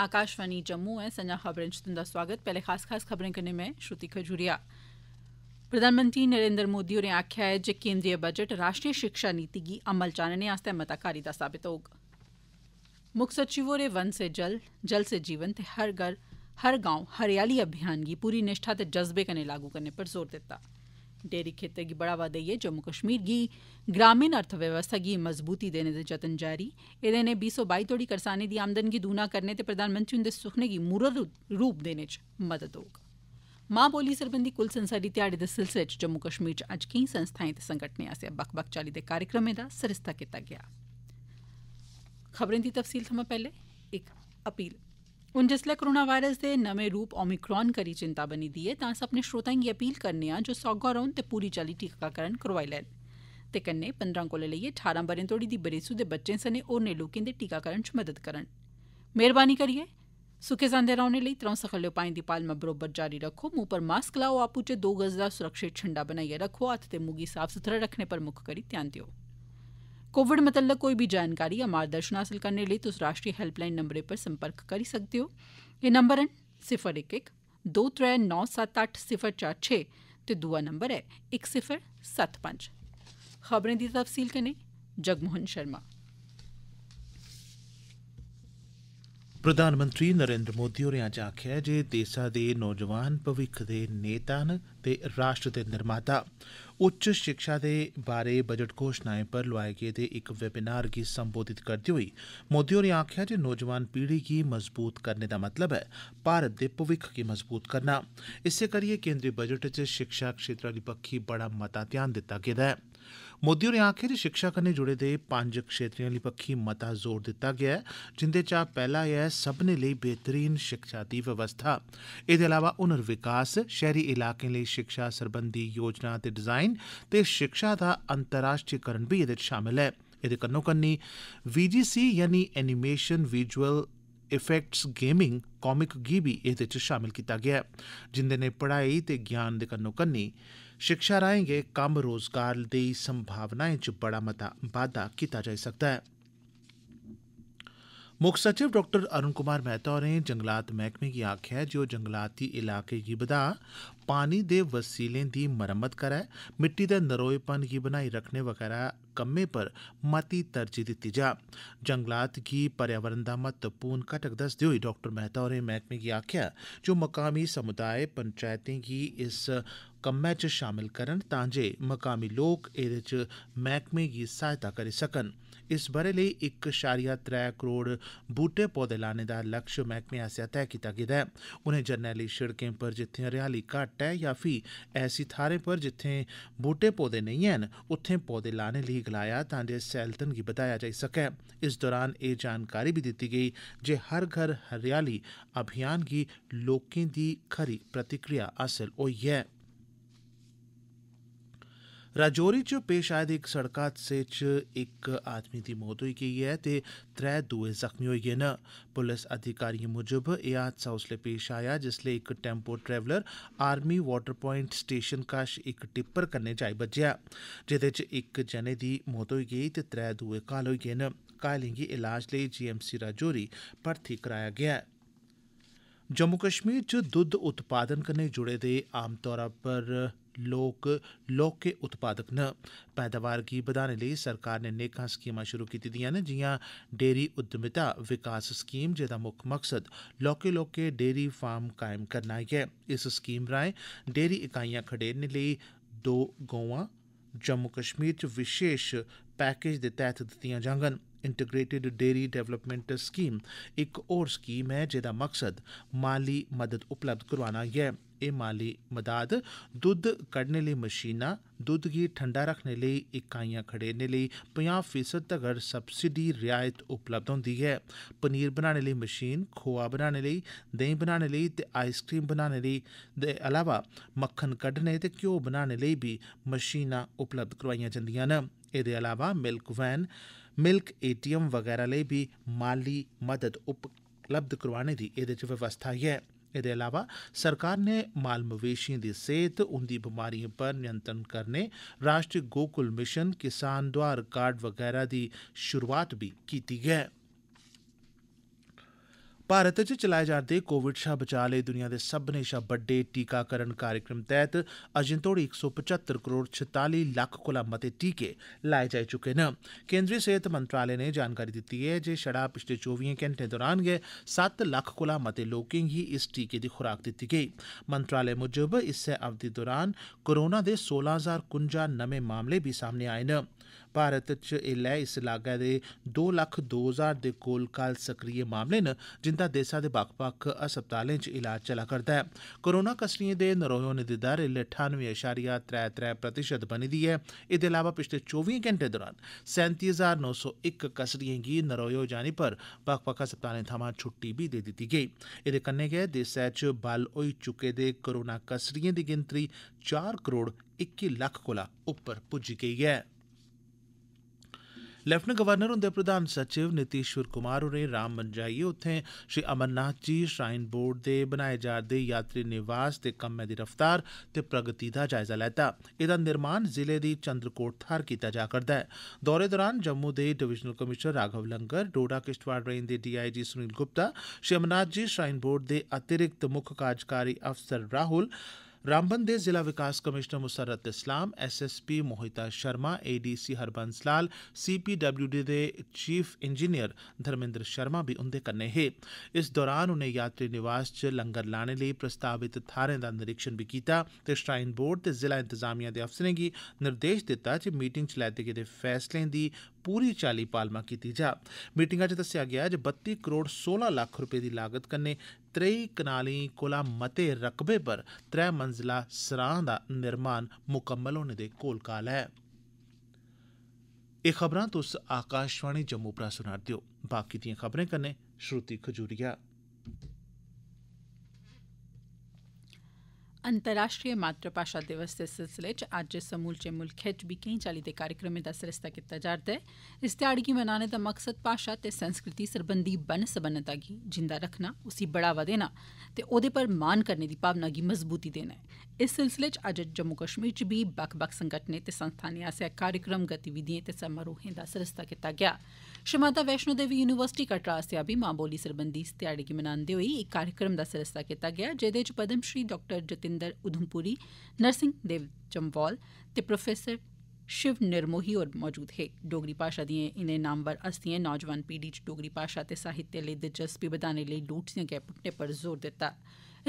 आकाशवाणी जम्मू ऐ संजा खबरें च तुंदा सोआगत पैहले खास खास खबरें कन्नै में श्रुति खजूरिया प्रधानमंत्री नरेंद्र मोदी होरें आखेआ ऐ जे केंद्रीय बजट राष्ट्रीय शिक्षा नीति गी अमल च आह्नने आस्तै मता कारी दा साबत होग मुक्ख सचिव होरें वन से जल जल से जीवन ते हर घर हर गांव हरियाली अभियान गी पूरी निष्ठा ते जज्बे कन्नै लागू करने पर जोर दित्ता डेयरी खेत्तर गी बढ़ावा देइयै जम्मू कश्मीर दी ग्रामीण अर्थव्यवस्था गी मजबूती देने दे जतन जारी एह्दे नै बीह् सौ बाई तोड़ी करसानें दी आमदन गी दूना करने ते प्रधानमंत्री हुंदे सुखने गी मूरत रूप देने च मदाद होग मां बोली सरबंधी कुल संसारी ध्याड़े दे सिलसिले च जम्मू कश्मीर च अज्ज केई संस्थाएं ते संगठनें आसेआ बक्ख बक्ख चाल्ली दे कार्यक्रमें दा सरिस्ता कीता गेआ खबरें दी तफसील थमां पैह्ले इक अपील हून जिसलै कोरोना वायरस दे नमें रूप ओमीक्रान करी चिंता बनी दी ऐ तां अस अपने श्रोताएं गी अपील करने आं जे ओह् सौह्गा रौह्न ते पूरी चाल्ली टीकाकरण करोआई लैन ते कन्नै पंदरां कोला लेइयै ठारां ब'रें तोड़ी दी बरेसू दे बच्चें सने होरनें लोकें दे टीकाकरण च मदाद करन मेहरबानी करियै सुखे सांदे रौह्ने लेई त्र'ऊं सखल्ले उपाएं दी पालमा बरोबर जारी रक्खो मुंह पर मास्क लाओ आपूं चै दो गज दा सुरक्षित छिंडा बनाइयै रक्खो हत्थ ते मुंह गी साफ सुथरा रक्खने पर मुक्ख करी ध्यान देओ कोविड मतल्लक कोई बी जानकारी या मार्गदर्शन हासल करने लेई तुस राष्ट्रीय हैल्पलाइन नम्बरै पर संपर्क करी सकदे ओ एह् नम्बर न सिफर इक इक दो त्रै नौ सत्त अट्ठ सिफर चार छे ते दूआ नम्बर ऐ इक सिफर सत्त पंज खबरें दी तफसील कन्नै जगमोहन शर्मा प्रधानमंत्री नरेन्द्र मोदी होरें अज्ज आखेआ ऐ जे देसै दे नौजवान भविक्ख दे नेता न ते राष्ट्र दे निर्माता न उच्च शिक्षा दे बारे बजट घोषणाएं पर लोआए गेदे इक वेबिनार गी संबोधित करदे होई मोदी होरें आक्खेआ जे नौजवान पीढ़ी गी मजबूत करने दा मतलब ऐ भारत दे भविक्ख गी मजबूत करना इस्सै करियै केन्द्री बजट च शिक्षा क्षेत्र आली बक्खी बड़ा मता ध्यान दित्ता गेदा ऐ मोदी होरें आक्खेआ जे शिक्षा कन्नै जुड़े दे पंज क्षेत्रें आली बक्खी मता जोर दित्ता गेआ ऐ जिन्दे चा पैहला ऐ सब्बने लेई बेहतरीन शिक्षा दी व्यवस्था एदे इलावा हुनर विकास शैहरी इलाकें लेई शिक्षा सरबंधी योजनां दे डिजाईन ते शिक्षा दा अंतर्राष्ट्रीयकरण बी एदे च शामल ऐ एदे कन्नो कन्नी वीजीसी यानि animation visual effects gaming comic ਗੀਬੀ ਇਹਦੇ ਚ ਸ਼ਾਮਿਲ ਕੀਤਾ ਗਿਆ ਜਿੰਦੇ ਨੇ ਪੜ੍ਹਾਈ ਤੇ ਗਿਆਨ ਦੇ ਕੰਨੋ ਕੰਨੀ ਸਿੱਖਿਆ ਰਾਏਗੇ ਕੰਮ ਰੋਜ਼ਗਾਰ ਦੀ ਸੰਭਾਵਨਾਵਾਂ 'ਚ ਬੜਾ ਮਤਾ ਵਾਧਾ ਕੀਤਾ ਜਾ ਸਕਦਾ ਹੈ मुक्ख सचिव डा अरूण कुमार मेहता होरें जंगलात मैह्कमे गी आखेआ ऐ जे ओह् जंगलाती इलाकें गी बधा पानी दे वसीलें दी मरम्मत करै मिट्टी दे नरोएपन गी बनाई रक्खने वगैरा कम्में पर मती तरजीह दित्ती जा जंगलात गी पर्यावरण दा महत्वपूर्ण घटक दस्सदे होई डा मेहता होरें मैह्कमे गी आखेआ जे ओह् मकामी समुदाय पंचैतें गी इस कम्मै च शामल करन तांजे मकामी लोक एह्दे च मैह्कमे गी सहायता करी सकन इस ब'रे लेई इक अशारिया त्रै करोड़ बूहटे पौधे लाने दा लक्ष्य मैह्कमे आसेआ तैय कीता गेदा ऐ उनें जरनैली सिड़कें पर जित्थें हरियाली घट्ट ऐ यां फ्ही ऐसी थाहरें पर जित्थें बूहटे पौधे नेईं हैन उत्थें पौधे लाने लेई गलाया तां जे सैलतन गी बधाया जाई सकै इस दौरान एह् जानकारी बी दित्ती गेई जे हर घर हरियाली अभियान गी लोकें दी खरी प्रतिक्रिया हासल होई ऐ राजौरी च पेश आए दे इक सड़क हादसे च इक आदमी दी मौत होई गेई ऐ ते त्रै दुए जख्मी होई गे न पुलस अधिकारिएं मुजब एह् हादसा उसलै पेश आया जिसलै इक tempo traveller army water point station कश इक टिप्पर कन्नै जाई बज्जेआ जेह्दे च इक जने दी मौत होई गेई ते त्रै दुए घायल होई गे न घायलें गी इलाज लेई जीएमसी राजौरी भर्थी कराया गेआ ऐ जम्मू कश्मीर च दुद्ध उत्पादन कन्नै जुड़े दे आमतौरा पर लोक लौह्के उत्पादक न पैदावार गी बधाने लेई सरकार नै नेकां स्कीमां शुरु कीती दिआं न जिआं डेयरी उद्यमिता विकास स्कीम जेह्दा मुक्ख मकसद लौह्के लौह्के डेयरी फार्म कायम करना ऐ इस स्कीम राएं डेयरी इकाइयां खडेरने लेई दो गौआं जम्मू कश्मीर च विशेष पैकेज दे तैह्त दित्तियां जाङन इंटीग्रेटेड डेयरी डेवलपमेंट स्कीम इक होर स्कीम ऐ जेह्दा मकसद माली मदद उपलब्ध करोआना ऐ एह् माली मदाद दुद्ध कड्डने लेई मशीनां दुद्ध गी ठंडा रक्खने लेई इकाइयां खडेरने लेई पंजाह फीसद तगर सब्सिडी रिआयत उपलब्ध होंदी ऐ पनीर बनाने लेई मशीन खोआ बनाने लेई देहीं बनाने लेई ते आईसक्रीम बनाने लेई दे अलावा मक्खन कड्डने ते घ्यो बनाने लेई बी मशीनां उपलब्ध करोआइयां जंदियां न एह्दे अलावा मिल्क वैन मिल्क एटीएम वगैरा लेई बी माली मदद उपलब्ध करोआने दी एह्दे च व्यवस्था ऐ एह्दे इलावा सरकार नै माल मवेशिएं दी सेहत उन्दी बमारिएं पर नियंत्रण करने राष्ट्रीय गोकुल मिशन किसान दोआर कार्ड वगैरा दी शुरूआत बी कीती ऐं भारत च चलाए जा'रदे कोविड शा बचाऽ लेई दुनिया दे सब्मनें शा बड्डे टीकाकरण कार्यक्रम तैह्त अजें तोड़ी इक सौ पचत्तर करोड़ छताली लक्ख कोला मते टीके लाए जाई चुके न केन्द्री सेहत मंत्रालय नै जानकारी दित्ती ऐ जे छड़ा पिछले चौबिएं घैंटें दौरान गै सत्त लक्ख कोला मते लोकें गी इस टीके दी खुराक दित्ती गेई मंत्रालय मुजब इस्सै अवधि दौरान कोरोना दे सोलां हजार कुंजा नमें मामले बी सामने आए हे भारत च ऐल्लै इस लागै दे दो लक्ख दो हजार दे कोल काल सक्रिय मामले न जिंदा देसै दे बक्ख बक्ख अस्पतालें च इलाज चलै करदा ऐ कोरोना कसरिएं दे नरोए होने दी दर ऐल्लै ठानुए अशारिया त्रै त्रै प्रतिशत बनी दी ऐ एह्दे अलावा पिछले चौबिएं घैंटें दौरान सैंती हजार नौ सौ इक कसरिएं गी नरोए होई जाने पर बक्ख बक्ख अस्पतालें थमां छुट्टी बी देई दित्ती गेई एह्दे कन्नै गै देसै च बल होई चुके दे कोरोना कसरिएं दी गिनतरी चार करोड़ इक्की लक्ख कोला उप्पर पुज्जी गेई ऐ लेफ्टिनेंट गवर्नर हुंदे प्रधान सचिव नितीश्वर कुमार होरें राम मनजाइये उत्थें श्री अमरनाथ जी श्राईन बोर्ड दे बनाए जा'रदे यात्री निवास दे कम्मै दी रफ्तार ते प्रगति दा जायजा लैता एह्दा निर्माण जिले दी चंद्रकोट थाह्र कीता जा करदा ऐ दौरे दौरान जम्मू दे divisional commissioner Raghav Langar Doda Kishtwar range दे DIG Sunil Gupta Shri Amarnath ji shrine board दे अतिरिक्त मुक्ख कार्जकारी अफसर राहुल रामबन दे जिला विकास commissioner Musarrat Islam SSP Mohita Sharma ADC Harbans Lal CPWD दे चीफ इंजीनियर धर्मेंद्र शर्मा भी उंदे कन्नै हे इस दौरान उनें यात्री निवास च लंगर लाने लेई प्रस्तावित थाहरें दा निरीक्षण बी कीता ते श्राइन बोर्ड ते जिला इंतजामिया दे अफसरें गी निर्देश दित्ता जे मीटिंग च लैते गेदे फैसलें दी ਪੂਰੀ ਚਾਲੀ ਪਾਲਮਾ ਕੀਤੀ ਜਾ ਮੀਟਿੰਗਾਂ 'ਚ ਦੱਸਿਆ ਗਿਆ ਜ 32 ਕਰੋੜ 16 ਲੱਖ ਰੁਪਏ ਦੀ ਲਾਗਤ ਕੰਨੇ 23 ਕਨਾਲੀ ਕੋਲਾ ਮਤੇ ਰਕਬੇ ਪਰ ਤ੍ਰੈ ਮੰਜ਼ਲਾ ਸਰਾਂ ਦਾ ਨਿਰਮਾਣ ਮੁਕੰਮਲ ਹੋਣ ਦੇ ਕੋਲ ਕਾਲ ਹੈ ਇਹ ਖਬਰਾਂ ਤੁਸ ਆਕਾਸ਼ਵਾਣੀ ਜੰਮੂ ਪ੍ਰਾ ਸੁਣਾਰਦੇ ਹੋ ਬਾਕੀ ਦੀਆਂ ਖਬਰਾਂ ਕੰਨੇ ਸ਼੍ਰੁਤੀ ਖਜੂਰੀਆ अंतर्राश्ट्रीय मातृभाषा दिवस दे सिलसिले च अज्ज समूलचे मुल्खै च बी केई चाल्ली दे कार्यक्रमें दा सरिस्ता कीता जा'रदा ऐ इस ध्याड़े गी मनाने दा मकसद भाषा ते संस्कृति सरबंधी बन्न सबन्नता गी जिंदा रक्खना उसी बढ़ावा देना ते ओह्दे पर मान करने दी भावना गी मजबूती देना ऐ इस सिलसिले च अज्ज जम्मू कश्मीर च बी बक्ख बक्ख संगठनें ते संस्थानें आस्सेआ कार्यक्रम गतिविधिएं ते समारोहें दा सरिस्ता कीता गेआ श्री माता वैष्णो देवी युनिवर्सिटी कटड़ा आस्सेआ बी मां बोली सरबंधी इस ध्याड़े गी मनांदे होई इक कार्यक्रम दा सरिस्ता कीता गेआ जेदे च पदम श्री डॉ देवेन्द्र उधमपुरी नरसिंह देव जम्वाल ते प्रोफेसर शिव निर्मोही होर मौजूद हे डोगरी भाषा दिएं इनें नामवर हस्तिएं नौजवान पीढ़ी च डोगरी भाषा ते साहित्य लेई दिलचस्पी बघाने लेई लोड़चदिएं गैंई पर जोर दित्ता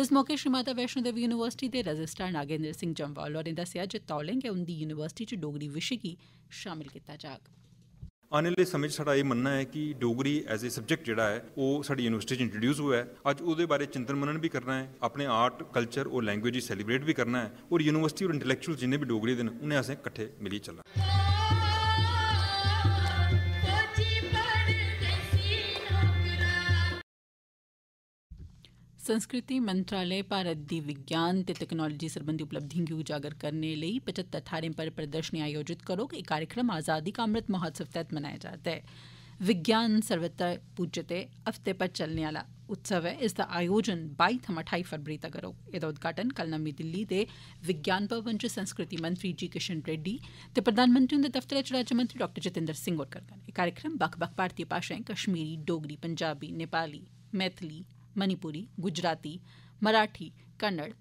इस मौके श्री माता वैष्णो देवी यूनिवर्सिटी दे रजिस्ट्रार नागेंद्र सिंह जम्वाल होरें दस्सेआ जे तौले गै उन्दी यूनिवर्सिटी च डोगरी विशे गी शामल कीता जाग ਆਨ ਲਈ ਸਮਝ ਸਾਡਾ ਇਹ ਮੰਨਣਾ ਹੈ ਕਿ ਡੋਗਰੀ ਐਜ਼ ਅ ਸਬਜੈਕਟ ਜਿਹੜਾ ਹੈ ਉਹ ਸਾਡੀ ਯੂਨੀਵਰਸਿਟੀ 'ਚ ਇੰਟਰੋਡਿਊਸ ਹੋਇਆ ਹੈ ਅੱਜ ਉਹਦੇ ਬਾਰੇ ਚਿੰਤਨ ਮਨਨ ਵੀ ਕਰਨਾ ਹੈ ਆਪਣੇ ਆਰਟ ਕਲਚਰ ਉਹ ਲੈਂਗੁਏਜ ਸੈਲੀਬ੍ਰੇਟ ਵੀ ਕਰਨਾ ਹੈ ਔਰ ਯੂਨੀਵਰਸਿਟੀ ਔਰ ਇੰਟੈਲੈਕਚੁਅਲ ਜਿੰਨੇ ਵੀ ਡੋਗਰੀ ਦੇ ਨੇ ਉਹਨੇ ਅਸੀਂ ਇਕੱਠੇ ਮਿਲੀ ਚੱਲਣਾ संस्कृति मंत्रालय भारत दी विज्ञान ते ਟੈਕਨੋਲੋਜੀ ਸੰਬੰਧੀ ਉਪਲਬਧੀਆਂ ਨੂੰ ਉਜਾਗਰ ਕਰਨ ਲਈ 75 ਥਾਰੇ पर प्रदर्शनी आयोजित ਕਰੋਗੇ ਇਹ कार्यक्रम आजादी का अमृत महोत्सव तहत मनाया जाता है विज्ञान सर्वत्र पूज्यते हफ्ते पर चलने वाला उत्सव है इसका आयोजन 22 थमां 28 फरवरी तक होग एह्दा उद्घाटन कल नमीं दिल्ली दे विज्ञान भवन च संस्कृति मंत्री जी किशन रेड्डी ते प्रधानमंत्री हुंदे दफ्तरै च राज्यमंत्री डाक्टर जितेंद्र सिंह होर करङन एह् कार्यक्रम बक्ख बक्ख भारतीय भाषाएं कश्मीरी डोगरी पंजाबी नेपाली मैथिली मणिपुरी गुजराती मराठी कन्नड़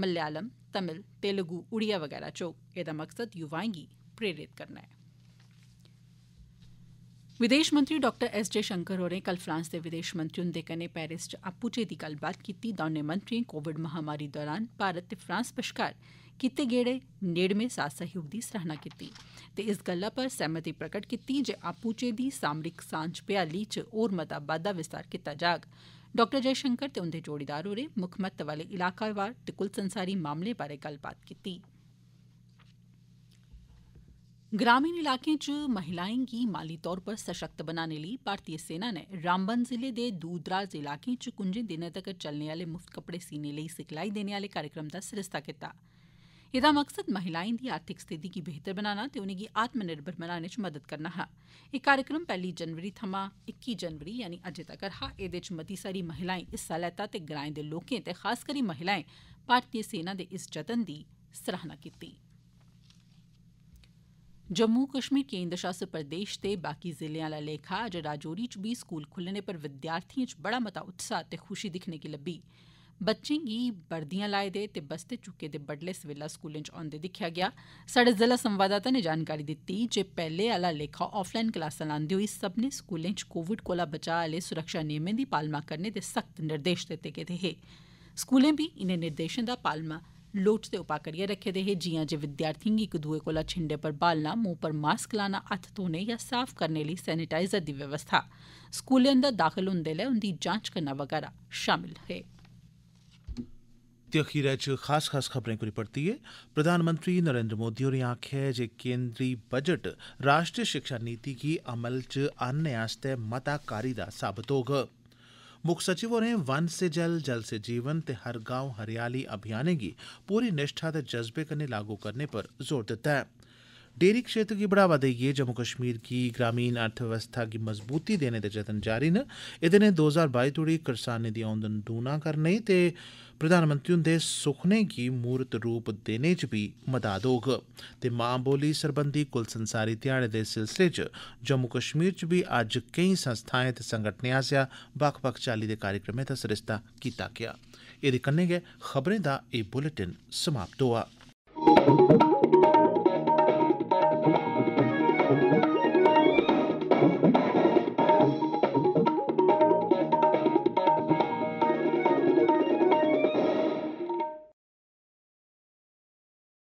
मलयालम तमिल तेलुगु उड़िया बगैरा च होग एह्दा मकसद युवाएं गी प्रेरित करना ऐ विदेश मंत्री डॉ एस जे जयशंकर होरें कल फ्रांस दे विदेश मंत्री हुंदे कन्नै पेरिस च आपूं'चै दी गल्लबात कीती दौनें मंत्रिएं कोविड महामारी दौरान भारत ते फ्रांस बश्कार कीते गेदे नेड़मे साथ सहयोग दी सराहना कीती ते इस गल्ला पर सहमति प्रकट कीती जे आपूं'चै दी सामरिक सांझ भ्याली च होर मता बाद्दा विस्तार कीता जाग डॉ जयशंकर ते उन्दे जोड़ीदार होरें मुक्ख महत्व आले इलाकावार ते कुलसंसारी मामलें बारै गल्लबात कीती ग्रामीण इलाकें इच महिलाएं गी माली तौर पर सशक्त बनाने लेई भारतीय सेना नै रामबन ज़िले दे दूर दराज इलाकें इच कुंजे दिनें तगर चलने आले मुफ्त कपड़े सीने लेई सिखलाई देने आले कार्यक्रम दा सरिस्ता कीत्ता एह्दा मकसद महिलाएं दी आर्थिक स्थिति गी बेहतर बनाना ते उनेंगी आत्मनिर्भर बनाने च मदाद करना हा एह् कार्यक्रम पैहली जनवरी थमां इक्की जनवरी यानि अज्जै तक्कर हा एह्दे च मती सारी महिलाएं हिस्सा लैता ते ग्राएं दे लोकें ते खास करी महिलाएं भारतीय सेना दे इस जतन दी सराहना कीती जम्मू कश्मीर केन्द्र शासित प्रदेश ते बाकी जिलें आला लेखा अज्ज राजौरी च बी स्कूल खुल्लने पर विद्यार्थिएं च बड़ा मता उत्साह ते खुशी दिक्खने गी लब्बी ऐ बच्चें गी वर्दियां लाए दे ते बस्ते चुक्के दे बड्डलै सवेला स्कूलें च औंदे दिक्खेआ गेआ स्हाड़े जिला संवाददाता नै जानकारी दित्ती जे पैहले आला लेखा आफलाईन क्लासां लांदे होई सब्मनें स्कूलें च कोविड कोला बचाऽ आह्ले सुरक्षा नियमें दी पालमा करने दे सख्त निर्देश दित्ते गेदे हे स्कूलें बी इनें निर्देशें दा पालमा लोड़चदे उपा करियै रक्खे दे हे जिआं जे विद्यार्थिएं गी इक दुए कोला छिंडे पर ब्हालना मुंह पर मास्क लाना हत्थ धोने या साफ करने लेई सैनिटाइजर दी बवस्था स्कूलें अंदर दाखल हुंदे'लै उंदी जांच करना बगैरा शामिल हे ते अखीरै च खास खास खबरें कोली परतियै प्रधानमंत्री नरेन्द्र मोदी होरें आखेआ ऐ जे केन्द्री बजट राष्ट्री शिक्षा नीति गी अमल च आह्नने आस्तै मता कारी दा साबत होग मुक्ख सचिव होरें 'वन से जल जल से जीवन' ते 'हर गांव हरियाली' अभियानें गी पूरी निष्ठा ते जज्बे कन्नै लागू करने पर जोर दित्ता ऐ डेयरी क्षेत्र गी बढ़ावा देइयै जम्मू कश्मीर गी ग्रामीण अर्थव्यवस्था गी मजबूती देने दे जतन जारी न एह्दे नै दो हजार बाई तोड़ी करसानें दी औंदन दूना करने ते प्रधानमंत्री हुंदे सुखने गी मूर्त रूप देने च बी मदाद होग ते मां बोली सरबंधी कुल संसारी ध्याड़े दे सिलसिले च जम्मू कश्मीर च बी अज्ज केई संस्थाएं ते संगठनें आसेआ बक्ख बक्ख चाल्ली दे कार्यक्रमें दा सरिस्ता कीता गेआ एह्दे कन्नै गै खबरें दा एह् बुलेटिन समाप्त होआ